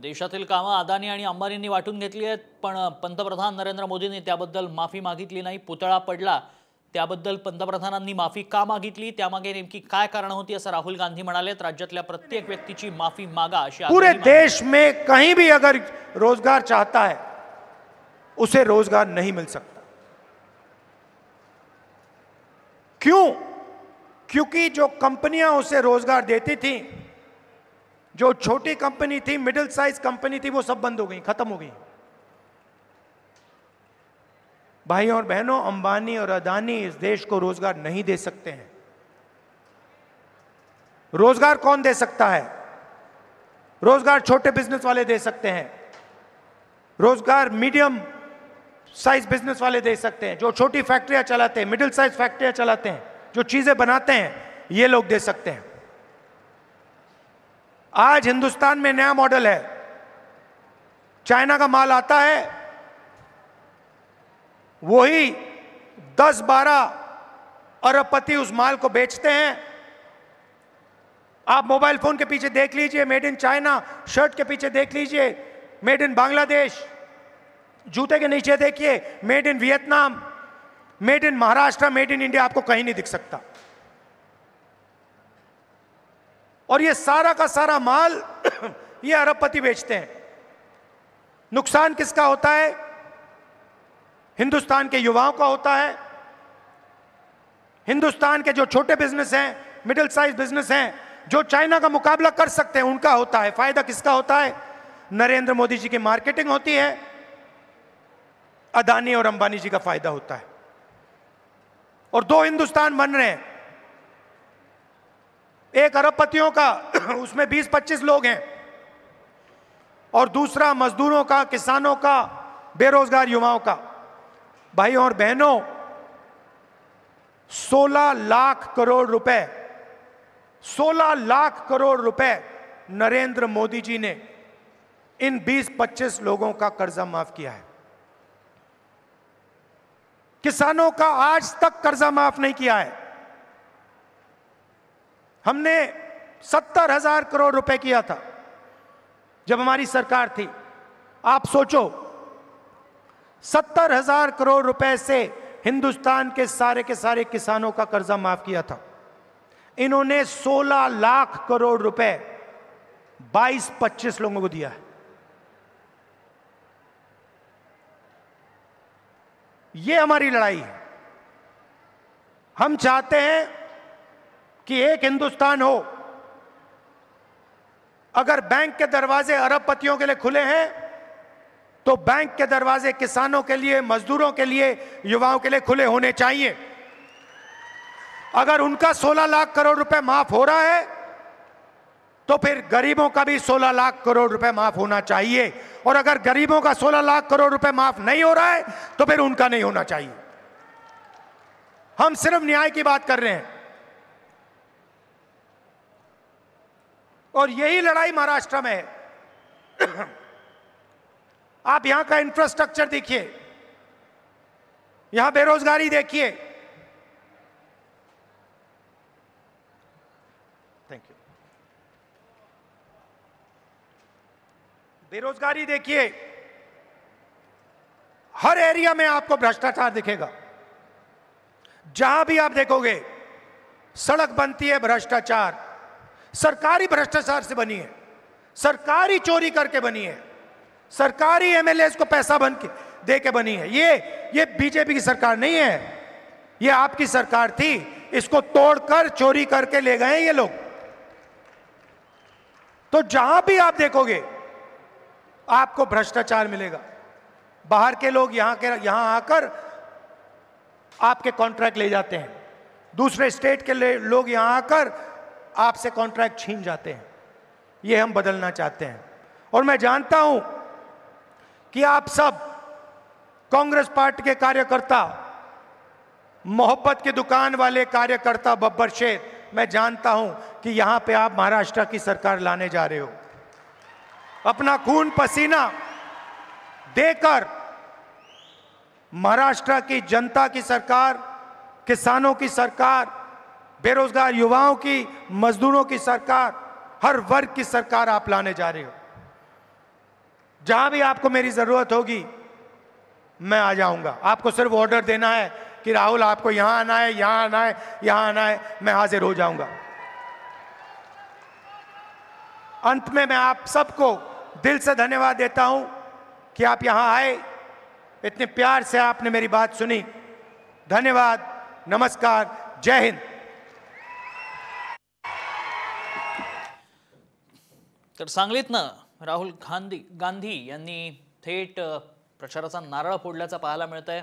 देश काम अदानी अंबानी अंबानींनी घंप्रधान नरेंद्र मोदी त्याबद्दल माफी मागितली नहीं पुतला पडला त्याबद्दल पंतप्रधानांनी माफी का मागितली त्यामागे नेमकी काय कारण होती असं राहुल गांधी म्हणाले राज्यातल्या प्रत्येक व्यक्तीची माफी मागा अशी पूरे देश में कहीं भी अगर रोजगार चाहता है उसे रोजगार नहीं मिल सकता क्यों क्योंकि जो कंपनियां उसे रोजगार देती थी जो छोटी कंपनी थी मिडिल साइज कंपनी थी वो सब बंद हो गई खत्म हो गई भाई और बहनों अंबानी और अदानी इस देश को रोजगार नहीं दे सकते हैं रोजगार कौन दे सकता है रोजगार छोटे बिजनेस वाले दे सकते हैं रोजगार मीडियम साइज बिजनेस वाले दे सकते हैं जो छोटी फैक्ट्रियां चलाते हैं मिडिल साइज फैक्ट्रियां चलाते हैं जो चीजें बनाते हैं ये लोग दे सकते हैं आज हिंदुस्तान में नया मॉडल है चाइना का माल आता है वही 10-12 अरबपति उस माल को बेचते हैं आप मोबाइल फोन के पीछे देख लीजिए मेड इन चाइना शर्ट के पीछे देख लीजिए मेड इन बांग्लादेश जूते के नीचे देखिए made in Vietnam made in Maharashtra made in India आपको कहीं नहीं दिख सकता और ये सारा का सारा माल ये अरबपति बेचते हैं नुकसान किसका होता है हिंदुस्तान के युवाओं का होता है हिंदुस्तान के जो छोटे बिजनेस हैं मिडिल साइज बिजनेस हैं जो चाइना का मुकाबला कर सकते हैं उनका होता है फायदा किसका होता है नरेंद्र मोदी जी की मार्केटिंग होती है अदानी और अंबानी जी का फायदा होता है और दो हिंदुस्तान बन रहे हैं एक अरबपतियों का उसमें 20-25 लोग हैं और दूसरा मजदूरों का किसानों का बेरोजगार युवाओं का भाई और बहनों 16 लाख करोड़ रुपए 16 लाख करोड़ रुपए नरेंद्र मोदी जी ने इन 20-25 लोगों का कर्जा माफ किया है किसानों का आज तक कर्जा माफ नहीं किया है हमने सत्तर हजार करोड़ रुपए किया था जब हमारी सरकार थी आप सोचो सत्तर हजार करोड़ रुपए से हिंदुस्तान के सारे के सारे किसानों का कर्जा माफ किया था इन्होंने 16 लाख करोड़ रुपए 22-25 लोगों को दिया है यह हमारी लड़ाई है हम चाहते हैं कि एक हिंदुस्तान हो अगर बैंक के दरवाजे अरबपतियों के लिए खुले हैं तो बैंक के दरवाजे किसानों के लिए मजदूरों के लिए युवाओं के लिए खुले होने चाहिए अगर उनका 16 लाख करोड़ रुपए माफ हो रहा है तो फिर गरीबों का भी 16 लाख करोड़ रुपए माफ होना चाहिए और अगर गरीबों का 16 लाख करोड़ रुपए माफ नहीं हो रहा है तो फिर उनका नहीं होना चाहिए हम सिर्फ न्याय की बात कर रहे हैं और यही लड़ाई महाराष्ट्र में है आप यहां का इंफ्रास्ट्रक्चर देखिए यहां बेरोजगारी देखिए थैंक यू बेरोजगारी देखिए हर एरिया में आपको भ्रष्टाचार दिखेगा जहां भी आप देखोगे सड़क बनती है भ्रष्टाचार सरकारी भ्रष्टाचार से बनी है सरकारी चोरी करके बनी है सरकारी एमएलए को पैसा बन के दे के बनी है ये ये बीजेपी की सरकार नहीं है ये आपकी सरकार थी इसको तोड़कर चोरी करके ले गए ये लोग तो जहां भी आप देखोगे आपको भ्रष्टाचार मिलेगा बाहर के लोग यहां के यहां आकर आपके कॉन्ट्रैक्ट ले जाते हैं दूसरे स्टेट के लोग यहां आकर आपसे कॉन्ट्रैक्ट छीन जाते हैं ये हम बदलना चाहते हैं और मैं जानता हूं कि आप सब कांग्रेस पार्टी के कार्यकर्ता मोहब्बत की दुकान वाले कार्यकर्ता बब्बर शेर मैं जानता हूं कि यहां पे आप महाराष्ट्र की सरकार लाने जा रहे हो अपना खून पसीना देकर महाराष्ट्र की जनता की सरकार किसानों की सरकार बेरोजगार युवाओं की मजदूरों की सरकार हर वर्ग की सरकार आप लाने जा रहे हो जहां भी आपको मेरी जरूरत होगी मैं आ जाऊंगा आपको सिर्फ ऑर्डर देना है कि राहुल आपको यहां आना है यहां आना है यहां आना है मैं हाजिर हो जाऊंगा अंत में मैं आप सबको दिल से धन्यवाद देता हूं कि आप यहां आए इतने प्यार से आपने मेरी बात सुनी धन्यवाद नमस्कार जय हिंद तर सांगलीतनं राहुल गांधी गांधी यांनी थेट प्रचाराचा नारळ फोडल्याचा पाहायला मिळत आहे